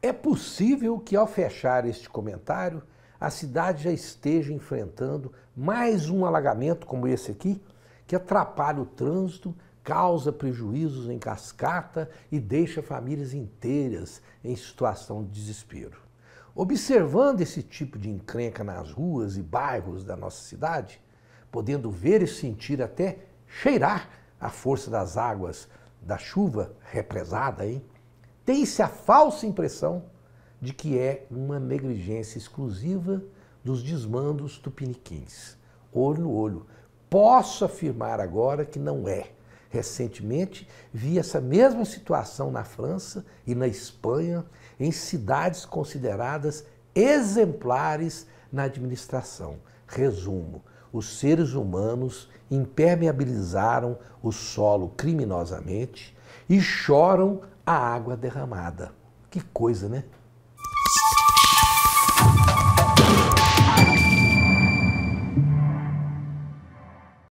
É possível que, ao fechar este comentário, a cidade já esteja enfrentando mais um alagamento como esse aqui, que atrapalha o trânsito, causa prejuízos em cascata e deixa famílias inteiras em situação de desespero. Observando esse tipo de encrenca nas ruas e bairros da nossa cidade, podendo ver e sentir até cheirar a força das águas da chuva represada, hein? tem-se a falsa impressão de que é uma negligência exclusiva dos desmandos tupiniquins. Olho no olho. Posso afirmar agora que não é. Recentemente, vi essa mesma situação na França e na Espanha, em cidades consideradas exemplares na administração. Resumo: os seres humanos impermeabilizaram o solo criminosamente e choram a água derramada. Que coisa, né?